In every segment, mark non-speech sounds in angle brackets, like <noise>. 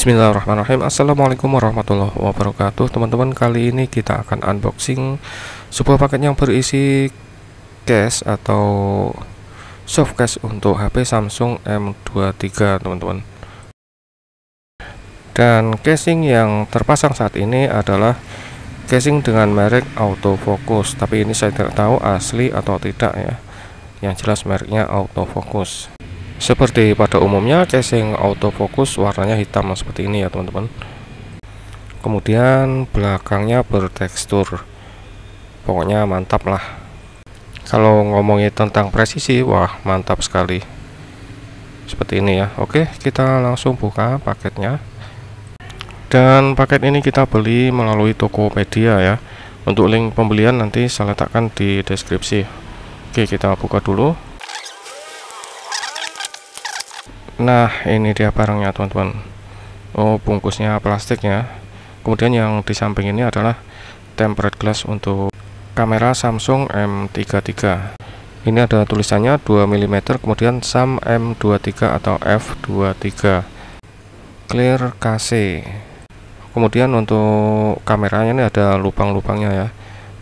Bismillahirrahmanirrahim Assalamualaikum warahmatullahi wabarakatuh Teman-teman kali ini kita akan unboxing Sebuah paket yang berisi Case atau Soft case untuk HP Samsung M23 teman-teman Dan casing yang terpasang saat ini adalah Casing dengan merek autofocus Tapi ini saya tidak tahu asli atau tidak ya Yang jelas mereknya autofocus seperti pada umumnya casing autofocus warnanya hitam seperti ini ya teman-teman kemudian belakangnya bertekstur pokoknya mantap lah kalau ngomongin tentang presisi wah mantap sekali seperti ini ya oke kita langsung buka paketnya dan paket ini kita beli melalui Tokopedia ya untuk link pembelian nanti saya letakkan di deskripsi oke kita buka dulu nah ini dia barangnya teman-teman oh bungkusnya plastiknya kemudian yang di samping ini adalah tempered glass untuk kamera Samsung M33 ini ada tulisannya 2 mm kemudian SAM M23 atau F23 clear KC kemudian untuk kameranya ini ada lubang-lubangnya ya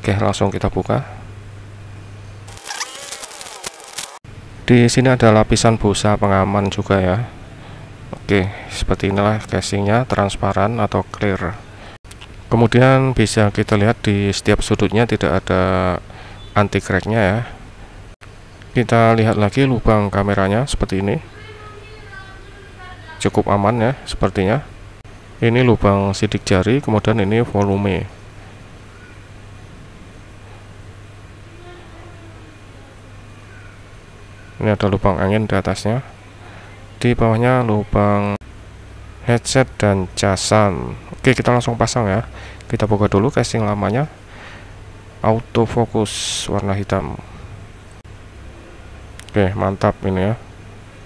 oke langsung kita buka di sini ada lapisan busa pengaman juga ya Oke seperti inilah casingnya transparan atau clear kemudian bisa kita lihat di setiap sudutnya tidak ada anti cracknya ya kita lihat lagi lubang kameranya seperti ini cukup aman ya sepertinya ini lubang sidik jari kemudian ini volume ini ada lubang angin di atasnya di bawahnya lubang headset dan casan oke kita langsung pasang ya kita buka dulu casing lamanya autofocus warna hitam oke mantap ini ya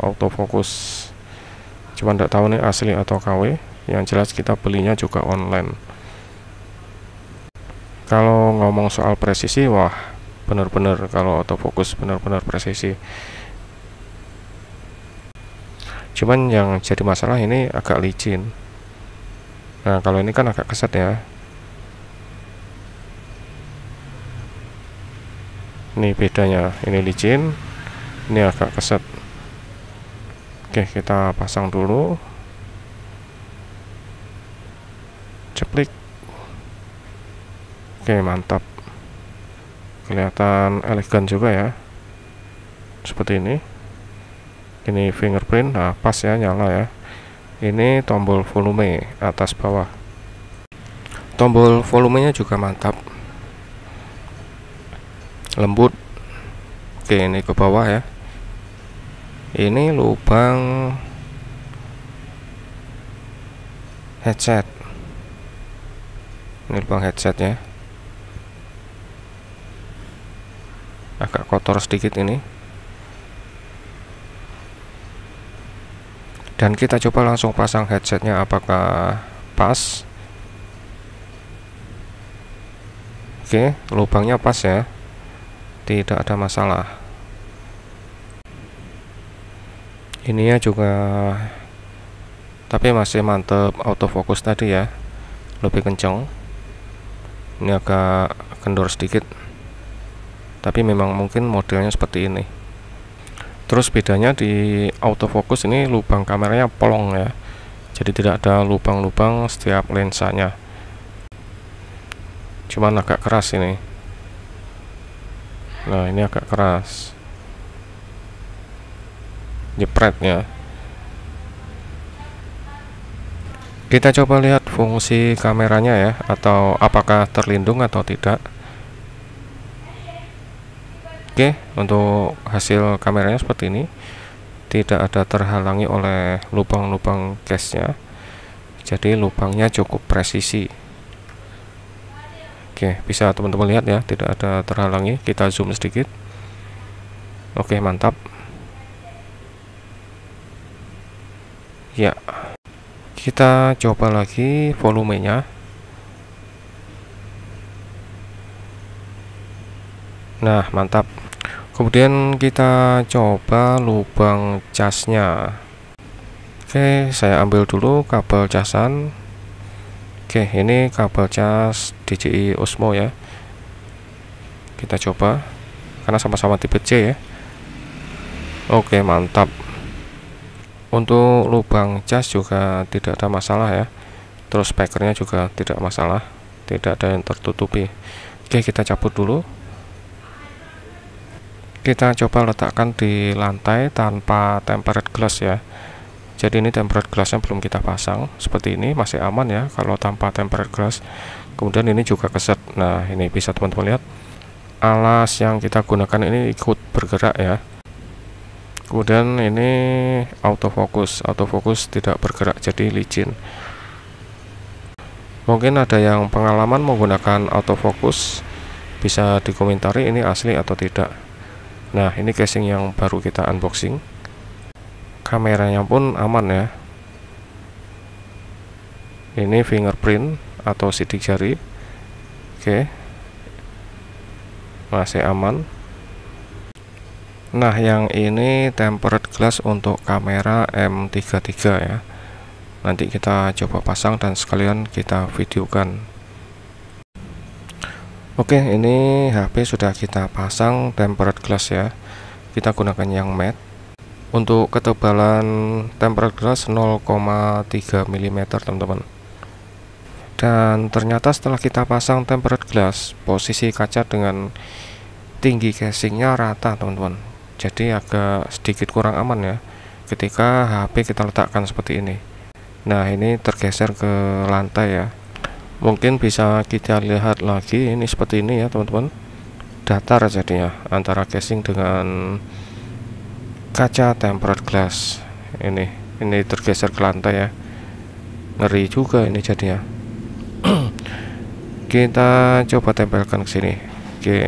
autofocus cuma tidak tahu nih asli atau KW yang jelas kita belinya juga online kalau ngomong soal presisi wah bener-bener kalau autofocus bener-bener presisi cuman yang jadi masalah ini agak licin nah kalau ini kan agak keset ya ini bedanya ini licin ini agak keset oke kita pasang dulu ceplik oke mantap kelihatan elegan juga ya seperti ini ini fingerprint nah pas ya nyala ya ini tombol volume atas bawah tombol volumenya juga mantap lembut oke ini ke bawah ya ini lubang headset ini lubang headset ya agak kotor sedikit ini dan kita coba langsung pasang headsetnya apakah pas oke lubangnya pas ya tidak ada masalah ininya juga tapi masih mantep autofocus tadi ya lebih kenceng ini agak kendor sedikit tapi memang mungkin modelnya seperti ini terus bedanya di autofocus ini lubang kameranya polong ya jadi tidak ada lubang-lubang setiap lensanya cuman agak keras ini nah ini agak keras jepretnya kita coba lihat fungsi kameranya ya atau apakah terlindung atau tidak Oke untuk hasil kameranya seperti ini tidak ada terhalangi oleh lubang-lubang case-nya jadi lubangnya cukup presisi oke bisa teman-teman lihat ya tidak ada terhalangi kita zoom sedikit oke mantap ya kita coba lagi volumenya nah mantap kemudian kita coba lubang casnya oke saya ambil dulu kabel casan oke ini kabel cas DJI Osmo ya kita coba karena sama-sama tipe C ya oke mantap untuk lubang cas juga tidak ada masalah ya terus packernya juga tidak masalah tidak ada yang tertutupi oke kita cabut dulu kita coba letakkan di lantai tanpa tempered glass ya jadi ini tempered glass yang belum kita pasang seperti ini masih aman ya kalau tanpa tempered glass kemudian ini juga keset nah ini bisa teman-teman lihat alas yang kita gunakan ini ikut bergerak ya kemudian ini autofocus autofocus tidak bergerak jadi licin mungkin ada yang pengalaman menggunakan autofocus bisa dikomentari ini asli atau tidak nah ini casing yang baru kita unboxing kameranya pun aman ya ini fingerprint atau sidik jari oke masih aman nah yang ini tempered glass untuk kamera M33 ya nanti kita coba pasang dan sekalian kita videokan Oke ini HP sudah kita pasang tempered glass ya kita gunakan yang matte untuk ketebalan tempered glass 0,3 mm teman-teman dan ternyata setelah kita pasang tempered glass posisi kaca dengan tinggi casingnya rata teman-teman jadi agak sedikit kurang aman ya ketika HP kita letakkan seperti ini nah ini tergeser ke lantai ya mungkin bisa kita lihat lagi ini seperti ini ya teman-teman datar jadinya antara casing dengan kaca tempered glass ini ini tergeser ke lantai ya ngeri juga ini jadinya <clears throat> kita coba tempelkan ke sini oke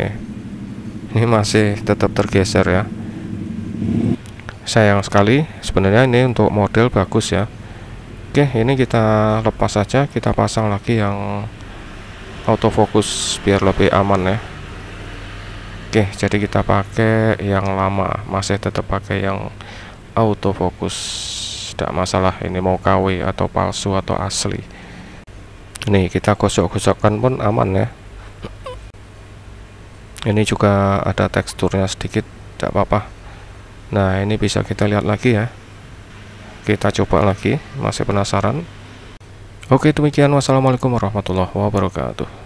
ini masih tetap tergeser ya sayang sekali sebenarnya ini untuk model bagus ya Oke ini kita lepas saja kita pasang lagi yang autofocus biar lebih aman ya Oke jadi kita pakai yang lama masih tetap pakai yang autofocus tidak masalah ini mau KW atau palsu atau asli nih kita gosok-gosokkan pun aman ya ini juga ada teksturnya sedikit tidak apa-apa nah ini bisa kita lihat lagi ya kita coba lagi masih penasaran oke demikian wassalamualaikum warahmatullahi wabarakatuh